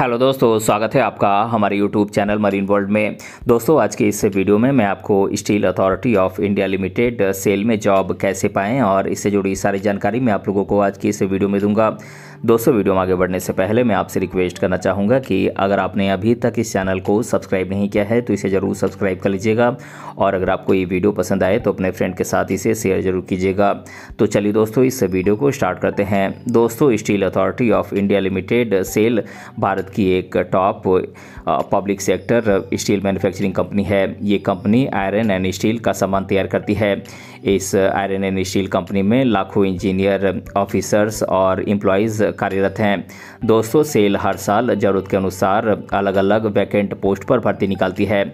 hello दोस्तों स्वागत है आपका हमारे यूट्यूब चैनल मरीन वर्ल्ड में दोस्तों आज के इस वीडियो में मैं आपको Steel Authority of India Limited SAIL में जॉब कैसे पाएं और इससे जुड़ी सारी जानकारी मैं आप लोगों को आज की इस वीडियो में दूंगा दोस्तों वीडियो में आगे बढ़ने से पहले मैं आपसे रिक्वेस्ट करना चाहूँगा कि अगर आपने अभी तक इस चैनल को सब्सक्राइब नहीं किया है तो इसे ज़रूर सब्सक्राइब कर लीजिएगा और अगर आपको ये वीडियो पसंद आए तो अपने फ्रेंड के साथ इसे शेयर जरूर कीजिएगा तो चलिए दोस्तों इस वीडियो को स्टार्ट करते हैं दोस्तों Steel Authority of India Limited SAIL Bharat की एक top public sector steel manufacturing company है ये कंपनी आयरन एंड स्टील का सामान तैयार करती है इस आयरन एंड स्टील कंपनी में लाखों इंजीनियर ऑफिसर्स और एम्प्लॉयज़ कार्यरत हैं दोस्तों सेल हर साल ज़रूरत के अनुसार अलग अलग वैकेंट पोस्ट पर भर्ती निकालती है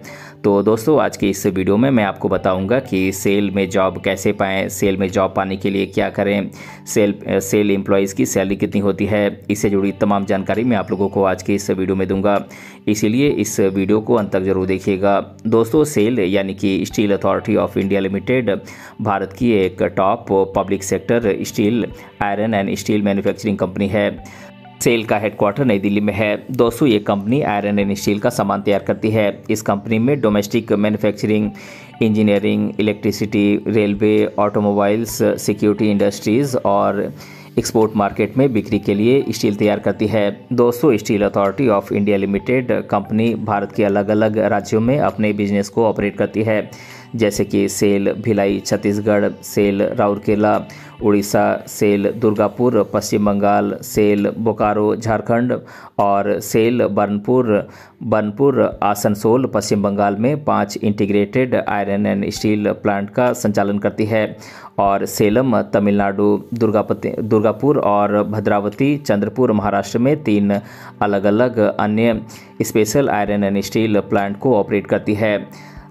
तो दोस्तों आज के इस वीडियो में मैं आपको बताऊंगा कि सेल में जॉब कैसे पाएँ सेल में जॉब पाने के लिए क्या करें सेल सेल एम्प्लॉयज़ की सैलरी कितनी होती है इससे जुड़ी तमाम जानकारी मैं आप लोगों को आज के इस वीडियो में दूंगा इसीलिए इस वीडियो को अंत तक जरूर देखिएगा दोस्तों सेल यानी कि Steel Authority of India Limited Bharat की एक top public sector steel iron and steel manufacturing company है सेल का हेडक्वार्टर नई दिल्ली में है दोस्तों ये कंपनी आयरन एंड स्टील का सामान तैयार करती है इस कंपनी में domestic manufacturing engineering electricity railway automobiles security industries और एक्सपोर्ट मार्केट में बिक्री के लिए स्टील तैयार करती है दोस्तों Steel Authority of India Limited company Bharat के अलग अलग राज्यों में अपने बिजनेस को ऑपरेट करती है जैसे कि SAIL Bhilai Chhattisgarh SAIL Rourkela Orissa SAIL Durgapur Paschim Bengal SAIL Bokaro Jharkhand और सेल बर्नपुर बर्नपुर आसनसोल पश्चिम बंगाल में पांच integrated iron and steel plant का संचालन करती है और सेलम तमिलनाडु दुर्गापति दुर्गापुर और भद्रावती चंद्रपुर महाराष्ट्र में तीन अलग अलग अन्य special iron and steel plant को ऑपरेट करती है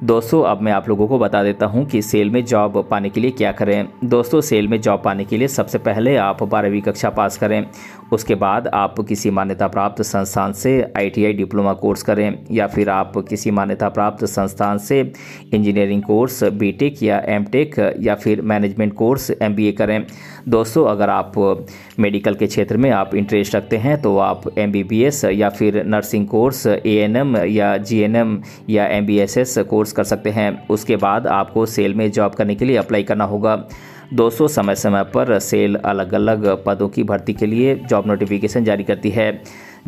दोस्तों अब मैं आप लोगों को बता देता हूं कि सेल में जॉब पाने के लिए क्या करें दोस्तों सेल में जॉब पाने के लिए सबसे पहले आप बारहवीं कक्षा पास करें उसके बाद आप किसी मान्यता प्राप्त संस्थान से आईटीआई डिप्लोमा कोर्स करें या फिर आप किसी मान्यता प्राप्त संस्थान से इंजीनियरिंग कोर्स बीटेक या एमटेक या फिर मैनेजमेंट कोर्स एमबीए करें दोस्तों अगर आप मेडिकल के क्षेत्र में आप इंटरेस्ट रखते हैं तो आप एमबीबीएस या फिर नर्सिंग कोर्स एएनएम या जीएनएम या एमबीएसएस कोर्स कोर्स कर सकते हैं उसके बाद आपको सेल में जॉब करने के लिए अप्लाई करना होगा दोस्तों समय समय पर सेल अलग अलग पदों की भर्ती के लिए जॉब नोटिफिकेशन जारी करती है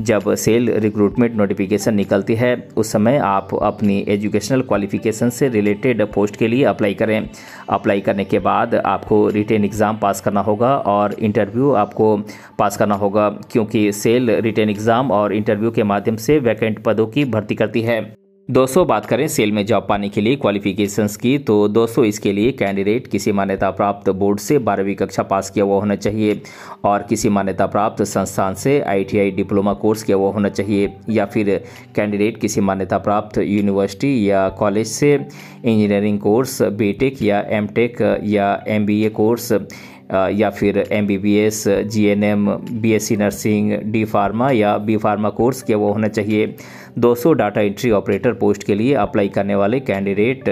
जब सेल रिक्रूटमेंट नोटिफिकेशन निकलती है उस समय आप अपनी एजुकेशनल क्वालिफिकेशन से रिलेटेड पोस्ट के लिए अप्लाई करें अप्लाई करने के बाद आपको रिटेन एग्ज़ाम पास करना होगा और इंटरव्यू आपको पास करना होगा क्योंकि सेल रिटेन एग्ज़ाम और इंटरव्यू के माध्यम से वैकेंट पदों की भर्ती करती है दोस्तों बात करें सेल में जॉब पाने के लिए क्वालिफिकेशंस की तो दोस्तों इसके लिए कैंडिडेट किसी मान्यता प्राप्त बोर्ड से बारहवीं कक्षा पास किया हुआ होना चाहिए और किसी मान्यता प्राप्त संस्थान से आईटीआई डिप्लोमा कोर्स किया हुआ होना चाहिए या फिर कैंडिडेट किसी मान्यता प्राप्त यूनिवर्सिटी या कॉलेज से इंजीनियरिंग कोर्स बी या एम या एम कोर्स या फिर M B B S G N M B S C nursing D pharma या बी फार्मा कोर्स के वो होना चाहिए 200 डाटा एंट्री ऑपरेटर पोस्ट के लिए अप्लाई करने वाले candidate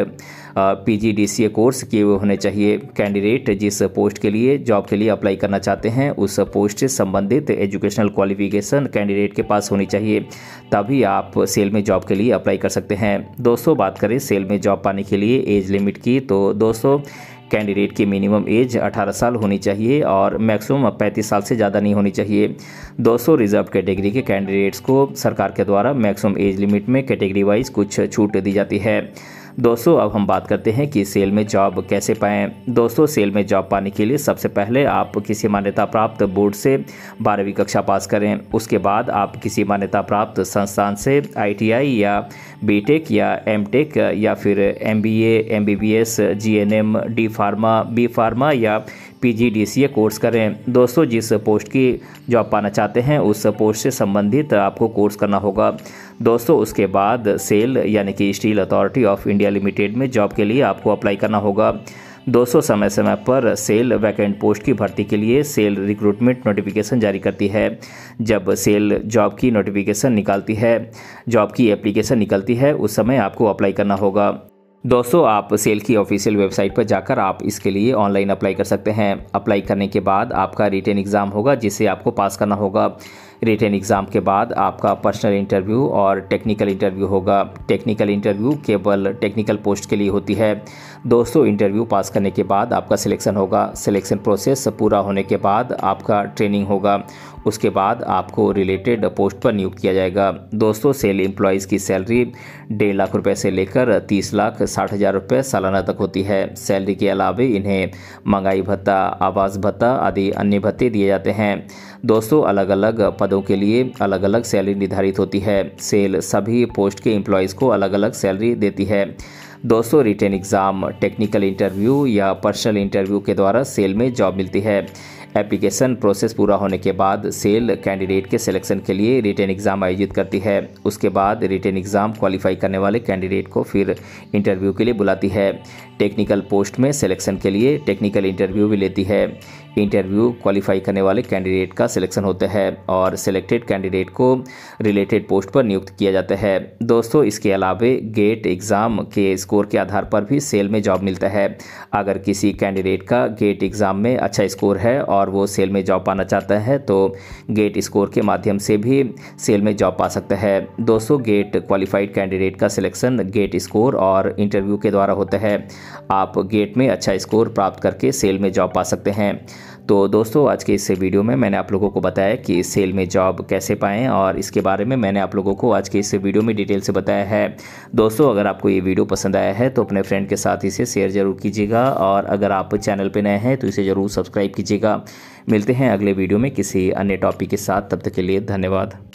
P G D C A course किए हुए होने चाहिए कैंडिडेट जिस पोस्ट के लिए जॉब के लिए अप्लाई करना चाहते हैं उस पोस्ट से संबंधित एजुकेशनल क्वालिफिकेशन कैंडिडेट के पास होनी चाहिए तभी आप सेल में जॉब के लिए अप्लाई कर सकते हैं दोस्तों बात करें सेल में जॉब पाने के लिए एज लिमिट की तो दोस्तों कैंडिडेट की मिनिमम एज 18 साल होनी चाहिए और मैक्सिमम 35 साल से ज़्यादा नहीं होनी चाहिए 200 रिजर्व कैटेगरी के कैंडिडेट्स को सरकार के द्वारा मैक्सिमम एज लिमिट में कैटेगरी वाइज कुछ छूट दी जाती है दोस्तों अब हम बात करते हैं कि सेल में जॉब कैसे पाएँ दोस्तों सेल में जॉब पाने के लिए सबसे पहले आप किसी मान्यता प्राप्त बोर्ड से बारहवीं कक्षा पास करें उसके बाद आप किसी मान्यता प्राप्त संस्थान से आई या बी या एम या फिर G N M D pharma B pharma या पीजीडीसीए कोर्स करें दोस्तों जिस पोस्ट की जॉब पाना चाहते हैं उस पोस्ट से संबंधित आपको कोर्स करना होगा दोस्तों उसके बाद सेल यानी कि Steel Authority of India Limited में जॉब के लिए आपको अप्लाई करना होगा दोस्तों समय समय पर सेल वैकेंट पोस्ट की भर्ती के लिए सेल रिक्रूटमेंट नोटिफिकेशन जारी करती है जब सेल जॉब की नोटिफिकेशन निकालती है जॉब की एप्लीकेशन निकलती है उस समय आपको अप्लाई करना होगा दोस्तों आप सेल की ऑफिशियल वेबसाइट पर जाकर आप इसके लिए ऑनलाइन अप्लाई कर सकते हैं अप्लाई करने के बाद आपका रिटर्न एग्ज़ाम होगा जिसे आपको पास करना होगा रिटर्न एग्ज़ाम के बाद आपका पर्सनल इंटरव्यू और टेक्निकल इंटरव्यू होगा टेक्निकल इंटरव्यू केवल टेक्निकल पोस्ट के लिए होती है दोस्तों इंटरव्यू पास करने के बाद आपका सिलेक्शन होगा सिलेक्शन प्रोसेस पूरा होने के बाद आपका ट्रेनिंग होगा उसके बाद आपको रिलेटेड पोस्ट पर नियुक्त किया जाएगा दोस्तों सेल एम्प्लॉयज़ की सैलरी डेढ़ लाख रुपए से लेकर तीस लाख साठ हज़ार रुपये सालाना तक होती है सैलरी के अलावा इन्हें महंगाई भत्ता आवास भत्ता आदि अन्य भत्ते दिए जाते हैं दोस्तों अलग अलग पदों के लिए अलग अलग सैलरी निर्धारित होती है सेल सभी पोस्ट के एम्प्लॉयज़ को अलग अलग सैलरी देती है दोस्तों रिटर्न एग्ज़ाम टेक्निकल इंटरव्यू या पर्सनल इंटरव्यू के द्वारा सेल में जॉब मिलती है एप्लीकेशन प्रोसेस पूरा होने के बाद सेल कैंडिडेट के सिलेक्शन के लिए रिटर्न एग्ज़ाम आयोजित करती है उसके बाद रिटर्न एग्ज़ाम क्वालिफाई करने वाले कैंडिडेट को फिर इंटरव्यू के लिए बुलाती है टेक्निकल पोस्ट में सिलेक्शन के लिए टेक्निकल इंटरव्यू भी लेती है इंटरव्यू क्वालिफाई करने वाले कैंडिडेट का सिलेक्शन होता है और सिलेक्टेड कैंडिडेट को रिलेटेड पोस्ट पर नियुक्त किया जाता है दोस्तों इसके अलावे गेट एग्ज़ाम के स्कोर के आधार पर भी सेल में जॉब मिलता है अगर किसी कैंडिडेट का गेट एग्ज़ाम में अच्छा स्कोर है और वो सेल में जॉब पाना चाहता है तो गेट स्कोर के माध्यम से भी सेल में जॉब पा सकता है दोस्तों गेट क्वालिफाइड कैंडिडेट का सिलेक्शन गेट स्कोर और इंटरव्यू के द्वारा होता है आप गेट में अच्छा स्कोर प्राप्त करके सेल में जॉब पा सकते हैं तो दोस्तों आज के इस वीडियो में मैंने आप लोगों को बताया कि सेल में जॉब कैसे पाएँ और इसके बारे में मैंने आप लोगों को आज के इस वीडियो में डिटेल से बताया है दोस्तों अगर आपको ये वीडियो पसंद आया है तो अपने फ्रेंड के साथ इसे शेयर ज़रूर कीजिएगा और अगर आप चैनल पर नए हैं तो इसे ज़रूर सब्सक्राइब कीजिएगा मिलते हैं अगले वीडियो में किसी अन्य टॉपिक के साथ तब तक के लिए धन्यवाद